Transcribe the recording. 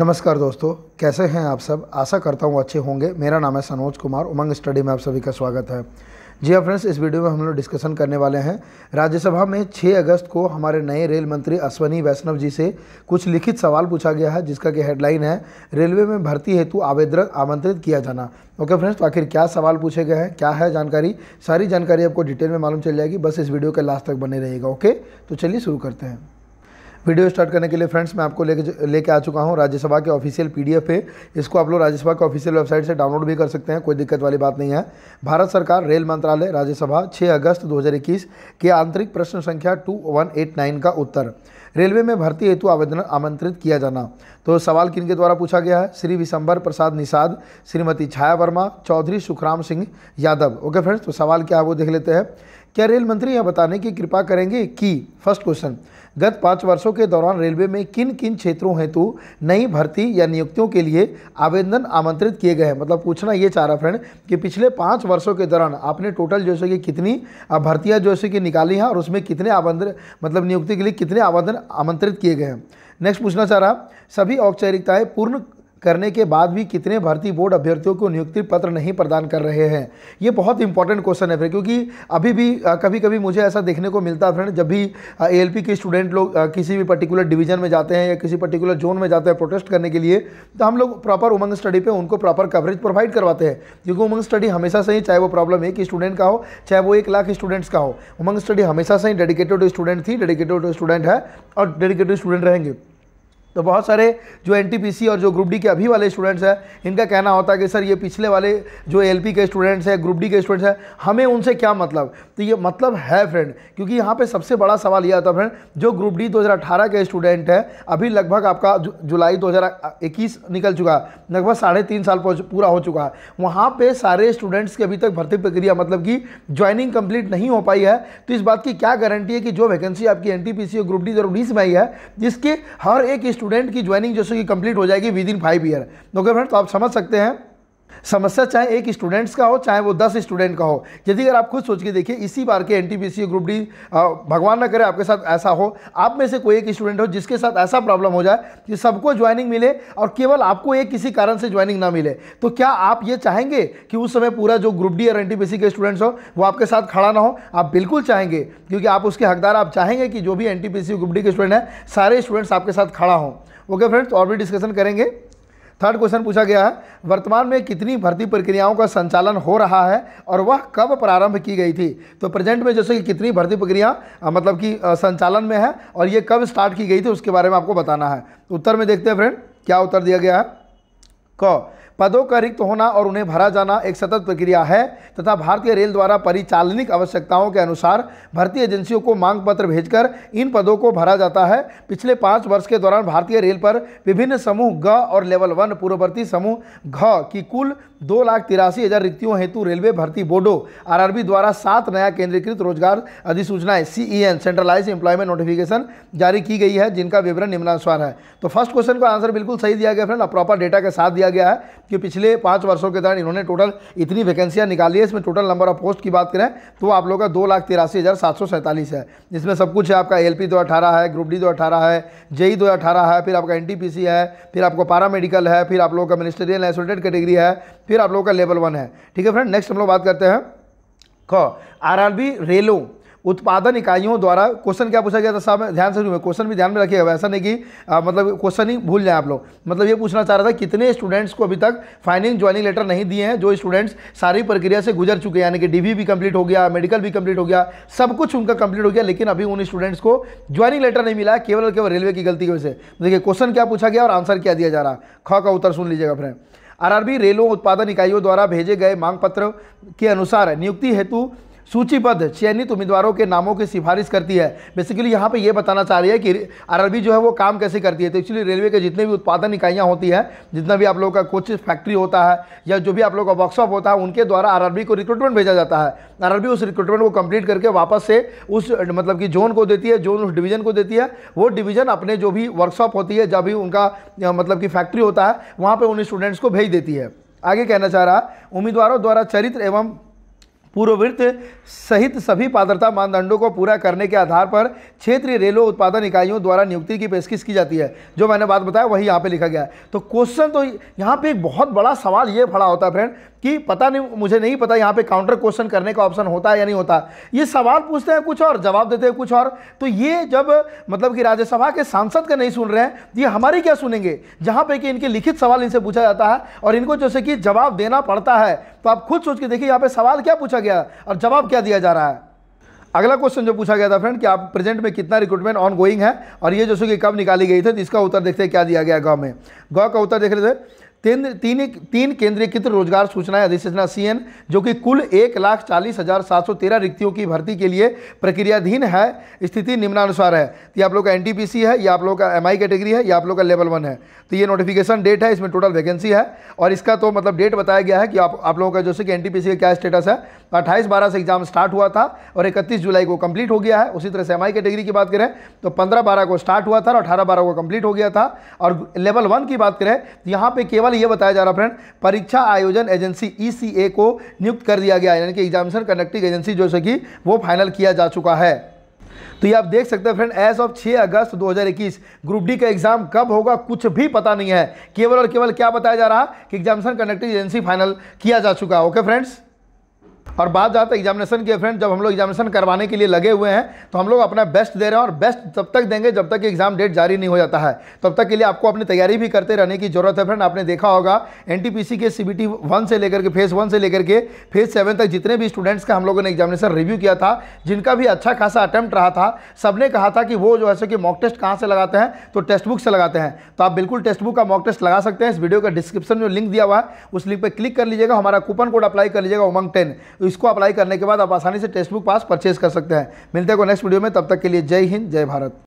नमस्कार दोस्तों कैसे हैं आप सब आशा करता हूँ अच्छे होंगे मेरा नाम है सनोज कुमार उमंग स्टडी में आप सभी का स्वागत है जी हाँ फ्रेंड्स इस वीडियो में हम लोग डिस्कशन करने वाले हैं राज्यसभा में 6 अगस्त को हमारे नए रेल मंत्री अश्वनी वैष्णव जी से कुछ लिखित सवाल पूछा गया है जिसका कि हेडलाइन है रेलवे में भर्ती हेतु आवेदक आमंत्रित किया जाना ओके फ्रेंड्स तो आखिर क्या सवाल पूछे गए हैं क्या है जानकारी सारी जानकारी आपको डिटेल में मालूम चल जाएगी बस इस वीडियो के लास्ट तक बने रहेगा ओके तो चलिए शुरू करते हैं वीडियो स्टार्ट करने के लिए फ्रेंड्स मैं आपको लेके लेके आ चुका हूँ राज्यसभा के ऑफिशियल पीडीएफ है इसको आप लोग राज्यसभा के ऑफिशियल वेबसाइट से डाउनलोड भी कर सकते हैं कोई दिक्कत वाली बात नहीं है भारत सरकार रेल मंत्रालय राज्यसभा 6 अगस्त 2021 के आंतरिक प्रश्न संख्या 2189 का उत्तर रेलवे में भर्ती हेतु आवेदन आमंत्रित किया जाना तो सवाल किन के द्वारा पूछा गया है श्री विशंबर प्रसाद निषाद श्रीमती छाया वर्मा चौधरी सुखराम सिंह यादव ओके फ्रेंड्स तो सवाल क्या है वो देख लेते हैं क्या रेल मंत्री यह बताने की कृपा करेंगे कि फर्स्ट क्वेश्चन गत पाँच वर्षों के दौरान रेलवे में किन किन क्षेत्रों हेतु नई भर्ती या नियुक्तियों के लिए आवेदन आमंत्रित किए गए हैं मतलब पूछना ये चाह रहा फ्रेंड कि पिछले पाँच वर्षों के दौरान आपने टोटल जो है कि कितनी भर्तियाँ जो है कि निकाली हैं और उसमें कितने आवेदन मतलब नियुक्ति के लिए कितने आवेदन आमंत्रित किए गए हैं नेक्स्ट पूछना चाह रहा सभी औपचारिकताएँ पूर्ण करने के बाद भी कितने भर्ती बोर्ड अभ्यर्थियों को नियुक्ति पत्र नहीं प्रदान कर रहे हैं ये बहुत इंपॉर्टेंट क्वेश्चन है फिर क्योंकि अभी भी कभी कभी मुझे ऐसा देखने को मिलता है फ्रेंड जब भी ए के स्टूडेंट लोग किसी भी पर्टिकुलर डिवीजन में जाते हैं या किसी पर्टिकुलर जोन में जाते हैं प्रोटेस्ट करने के लिए तो हम लोग प्रॉपर उमंग स्टडी पर उनको प्रॉपर कवरेज प्रोवाइड करवाते हैं क्योंकि उमंग स्टडी हमेशा से ही चाहे वो प्रॉब्लम एक स्टूडेंट का हो चाहे वो एक लाख स्टूडेंट्स का हो उमंग स्टडी हमेशा से ही डेडिकेटेड स्टूडेंट थी डेडिकेटेड स्टूडेंट है और डेडिकेटेड स्टूडेंट रहेंगे तो बहुत सारे जो एन और जो ग्रुप डी के अभी वाले स्टूडेंट्स हैं इनका कहना होता है कि सर ये पिछले वाले जो एल के स्टूडेंट्स हैं ग्रुप डी के स्टूडेंट्स हैं हमें उनसे क्या मतलब तो ये मतलब है फ्रेंड क्योंकि यहाँ पे सबसे बड़ा सवाल ये आता फ्रेंड जो ग्रुप डी 2018 के स्टूडेंट हैं अभी लगभग आपका जु, जुलाई दो निकल चुका है लगभग साढ़े तीन साल पूरा हो चुका है वहाँ पे सारे स्टूडेंट्स की अभी तक भर्ती प्रक्रिया मतलब कि ज्वाइनिंग कंप्लीट नहीं हो पाई है तो इस बात की क्या गारंटी है कि जो वैकेंसी आपकी एन और ग्रुप डी जरूर में आई है जिसके हर एक स्टूडेंट स्टूडेंट की ज्वाइनिंग जैसे कि कंप्लीट हो जाएगी within five year okay friend तो आप समझ सकते हैं समस्या चाहे एक स्टूडेंट्स का हो चाहे वो दस स्टूडेंट का हो यदि अगर आप खुद सोच के देखिए इसी बार के एन ग्रुप डी भगवान ना करे आपके साथ ऐसा हो आप में से कोई एक स्टूडेंट हो जिसके साथ ऐसा प्रॉब्लम हो जाए कि सबको ज्वाइनिंग मिले और केवल आपको एक किसी कारण से ज्वाइनिंग ना मिले तो क्या आप ये चाहेंगे कि उस समय पूरा जो ग्रुप डी और एन के स्टूडेंट्स हो वो आपके साथ खड़ा ना हो आप बिल्कुल चाहेंगे क्योंकि आप उसके हकदार आप चाहेंगे कि जो भी एन ग्रुप डी के स्टूडेंट हैं सारे स्टूडेंट्स आपके साथ खड़ा हों ओके फ्रेंड्स तो और भी डिस्कशन करेंगे थर्ड क्वेश्चन पूछा गया है वर्तमान में कितनी भर्ती प्रक्रियाओं का संचालन हो रहा है और वह कब प्रारंभ की गई थी तो प्रेजेंट में जैसे कि कितनी भर्ती प्रक्रिया मतलब कि संचालन में है और ये कब स्टार्ट की गई थी उसके बारे में आपको बताना है उत्तर में देखते हैं फ्रेंड क्या उत्तर दिया गया है क पदों का रिक्त होना और उन्हें भरा जाना एक सतत प्रक्रिया है तथा भारतीय रेल द्वारा परिचालनिक आवश्यकताओं के अनुसार भर्ती एजेंसियों को मांग पत्र भेजकर इन पदों को भरा जाता है पिछले पाँच वर्ष के दौरान भारतीय रेल पर विभिन्न समूह ग और लेवल वन पूर्ववर्ती समूह घ की कुल दो लाख तिरासी हज़ार रिक्तियों हेतु रेलवे भर्ती बोर्डो आर द्वारा सात नया केंद्रीकृत रोजगार अधिसूचनाएं एन सेंट्रलाइज एम्प्लॉयमेंट नोटिफिकेशन जारी की गई है जिनका विवरण निम्नानुसार है तो फर्स्ट क्वेश्चन का आंसर बिल्कुल सही दिया गया फ्रेंड और प्रॉपर डेटा के साथ दिया दिया गया है कि पिछले पाँच वर्षों के दौरान इन्होंने टोटल इतनी वैकेंसियाँ निकाली है इसमें टोटल नंबर ऑफ पोस्ट की बात करें तो आप लोग का दो लाख तिरासी हज़ार सात सौ सैंतालीस है जिसमें सब कुछ है आपका एल पी दो अठारह है ग्रुप डी दो अठारह है जेई e दो अठारह है फिर आपका एन है फिर आपको पारा मेडिकल है फिर आप लोगों का मिनिस्ट्रियल एसोलेटेड कैटेगरी है फिर आप लोगों का लेवल वन है ठीक है फ्रेंड नेक्स्ट हम लोग बात करते हैं ख आर आर बी रेलों उत्पादन इकाइयों द्वारा क्वेश्चन क्या पूछा गया था साहब ध्यान से सुनिए क्वेश्चन भी ध्यान में रखिएगा वैसा नहीं कि आ, मतलब क्वेश्चन ही भूल जाए आप लोग मतलब ये पूछना चाह रहा था कितने स्टूडेंट्स को अभी तक फाइनिंग ज्वाइनिंग लेटर नहीं दिए हैं जो स्टूडेंट्स सारी प्रक्रिया से गुजर चुके हैं यानी कि डीवी भी कंप्लीट हो गया मेडिकल भी कंप्लीट हो गया सब कुछ उनका कंप्लीट हो गया लेकिन अभी उन स्टूडेंट्स को ज्वाइनिंग लेटर नहीं मिला है केवल और केवल रेलवे की गलती की वजह से देखिए क्वेश्चन क्या पूछा गया और आंसर क्या दिया जा रहा ख का उत्तर सुन लीजिएगा फ्रेंड आरआरबी रेलों उत्पादन इकाइयों द्वारा भेजे गए मांग पत्र के अनुसार नियुक्ति हेतु सूचीबद्ध चयनित उम्मीदवारों के नामों की सिफारिश करती है बेसिकली यहाँ पे ये बताना चाह रही है कि आरआरबी जो है वो काम कैसे करती है तो एक्चुअली रेलवे के जितने भी उत्पादन इकाइयाँ होती हैं जितना भी आप लोगों का कोच फैक्ट्री होता है या जो भी आप लोग का वर्कशॉप होता है उनके द्वारा आर को रिक्रूटमेंट भेजा जाता है आर उस रिक्रूटमेंट को कम्प्लीट करके वापस से उस मतलब कि जोन को देती है जोन उस डिवीज़न को देती है वो डिवीज़न अपने जो भी वर्कशॉप होती है जब भी उनका मतलब कि फैक्ट्री होता है वहाँ पर उन स्टूडेंट्स को भेज देती है आगे कहना चाह रहा उम्मीदवारों द्वारा चरित्र एवं पूर्ववृत्त सहित सभी पात्रता मानदंडों को पूरा करने के आधार पर क्षेत्रीय रेलवे उत्पादन इकाइयों द्वारा नियुक्ति की पेशकश की जाती है जो मैंने बात बताया वही यहाँ पे लिखा गया है तो क्वेश्चन तो यहाँ पे एक बहुत बड़ा सवाल ये खड़ा होता है फ्रेंड कि पता नहीं मुझे नहीं पता यहाँ पे काउंटर क्वेश्चन करने का ऑप्शन होता है या नहीं होता ये सवाल पूछते हैं कुछ और जवाब देते हैं कुछ और तो ये जब मतलब कि राज्यसभा के सांसद का नहीं सुन रहे हैं तो ये हमारी क्या सुनेंगे जहाँ पे कि इनके लिखित सवाल इनसे पूछा जाता है और इनको जैसे कि जवाब देना पड़ता है तो आप खुद सोच के देखिए यहाँ पर सवाल क्या पूछा गया और जवाब क्या दिया जा रहा है अगला क्वेश्चन जो पूछा गया था फ्रेंड कि आप प्रेजेंट में कितना रिक्रूटमेंट ऑन गोइंग है और ये जैसे कि कब निकाली गई थी तो इसका उत्तर देखते हैं क्या दिया गया गाँव में गौ का उत्तर देख रहे थे तीन तीन तीन केंद्रीकृत रोजगार सूचनाएं अधिसूचना एन जो कि कुल एक लाख चालीस हज़ार सात सौ तेरह रिक्तियों की भर्ती के लिए प्रक्रियाधीन है स्थिति निम्नानुसार है तो ये आप लोग का एनटीपीसी है या आप लोग का एम कैटेगरी है या आप लोग का लेवल वन है तो ये नोटिफिकेशन डेट है इसमें टोटल वैकेंसी है और इसका तो मतलब डेट बताया गया है कि आप आप लोगों का जैसे कि एन का क्या स्टेटस है तो अट्ठाईस बारह से एग्जाम स्टार्ट हुआ था और इकतीस जुलाई को कंप्लीट हो गया है उसी तरह से एम कैटेगरी की बात करें तो पंद्रह बारह को स्टार्ट हुआ था और अठारह बारह को कंप्लीट हो गया था और लेवल वन की बात करें तो यहाँ पर केवल सवाल यह बताया जा रहा फ्रेंड परीक्षा आयोजन एजेंसी ई e को नियुक्त कर दिया गया यानी कि एग्जामिनेशन कंडक्टिंग एजेंसी जो है कि वो फाइनल किया जा चुका है तो ये आप देख सकते हैं फ्रेंड एज ऑफ 6 अगस्त 2021 ग्रुप डी का एग्जाम कब होगा कुछ भी पता नहीं है केवल और केवल क्या बताया जा रहा कि एग्जामिनेशन कंडक्टिंग एजेंसी फाइनल किया जा चुका है ओके फ्रेंड्स और बात जाता है एग्जामिनेशन के फ्रेंड जब हम लोग एग्जामिनेशन करवाने के लिए लगे हुए हैं तो हम लोग अपना बेस्ट दे रहे हैं और बेस्ट तब तक देंगे जब तक एग्जाम डेट जारी नहीं हो जाता है तब तक के लिए आपको अपनी तैयारी भी करते रहने की जरूरत है फ्रेंड आपने देखा होगा एन के सी बी से लेकर के फेज़ वन से लेकर के फेज़ सेवन तक जितने भी स्टूडेंट्स का हम लोगों ने एग्जामिनेशन रिव्यू किया था जिनका भी अच्छा खासा अटैम्प्ट रहा था सबने कहा था कि वो जो है कि मॉक टेस्ट कहाँ से लगाते हैं तो टेस्ट बुक से लगाते हैं तो आप बिल्कुल टेस्ट बुक का मॉक टेस्ट लगा सकते हैं इस वीडियो का डिस्क्रिप्शन में लिंक दिया हुआ है उस लिंक पर क्लिक कर लीजिएगा हमारा कूपन कोड अप्लाई कर लीजिएगा उमंग टेन इसको अप्लाई करने के बाद आप आसानी से टेक्स्ट बुक पास परचेज कर सकते हैं मिलते हैं को नेक्स्ट वीडियो में तब तक के लिए जय हिंद जय भारत